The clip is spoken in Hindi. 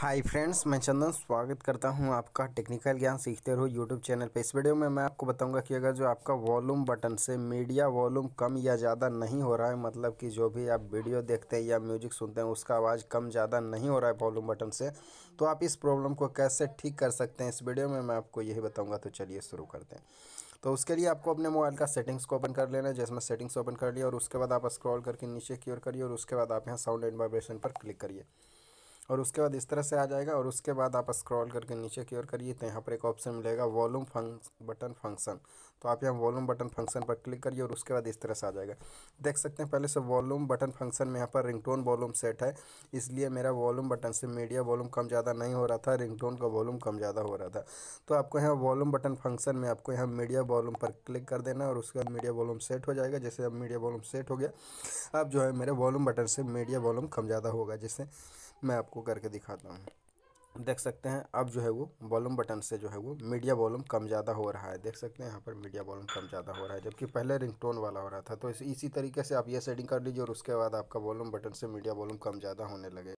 हाय फ्रेंड्स मैं चंदन स्वागत करता हूं आपका टेक्निकल ज्ञान सीखते रहो यूट्यूब चैनल पे इस वीडियो में मैं आपको बताऊंगा कि अगर जो आपका वॉल्यूम बटन से मीडिया वॉल्यूम कम या ज़्यादा नहीं हो रहा है मतलब कि जो भी आप वीडियो देखते हैं या म्यूजिक सुनते हैं उसका आवाज़ कम ज़्यादा नहीं हो रहा है वॉलूम बटन से तो आप इस प्रॉब्लम को कैसे ठीक कर सकते हैं इस वीडियो में मैं आपको यही बताऊँगा तो चलिए शुरू करते हैं तो उसके लिए आपको अपने मोबाइल का सेटिंग्स को ओपन कर लेना है जिसमें सेटिंग्स ओपन कर लिया और उसके बाद आप स्क्रॉल करके नीचे की ओर करिए और उसके बाद आप यहाँ साउंड एंड वाइब्रेशन पर क्लिक करिए और उसके बाद इस तरह से आ जाएगा और उसके बाद आप स्क्रॉल करके नीचे की ओर करिए तो यहाँ पर एक ऑप्शन मिलेगा वॉलूम फंक्स बटन फंक्शन तो आप यहाँ वॉलूम बटन फंक्शन पर क्लिक करिए और उसके बाद इस तरह से आ जाएगा देख सकते हैं पहले से वॉल्यूम बटन फंक्शन में यहाँ पर रिंगटोन वॉलूम सेट है इसलिए मेरा वॉलूम बटन से मीडिया वॉलूम कम ज़्यादा नहीं हो रहा था रिंगटोन का वॉलूम कम ज़्यादा हो रहा था तो आपको यहाँ वॉलूम बटन फंक्शन में आपको यहाँ मीडिया वॉल्यूम पर क्लिक कर देना और उसके बाद मीडिया वॉलूम सेट हो जाएगा जैसे अब मीडिया वॉलूम सेट हो गया अब जो है मेरे वॉलूम बटन से मीडिया वॉल्यूम कम ज़्यादा होगा जिससे मैं आपको आपको करके दिखाता हूँ देख सकते हैं अब जो है वो वॉलूम बटन से जो है वो मीडिया वॉलूम कम ज़्यादा हो रहा है देख सकते हैं यहाँ पर मीडिया वॉलूम कम ज़्यादा हो रहा है जबकि पहले रिंगटोन वाला हो रहा था तो इसी तरीके से आप ये सेटिंग कर लीजिए और उसके बाद आपका वॉलूम बटन से मीडिया वॉलूम कम ज़्यादा होने लगे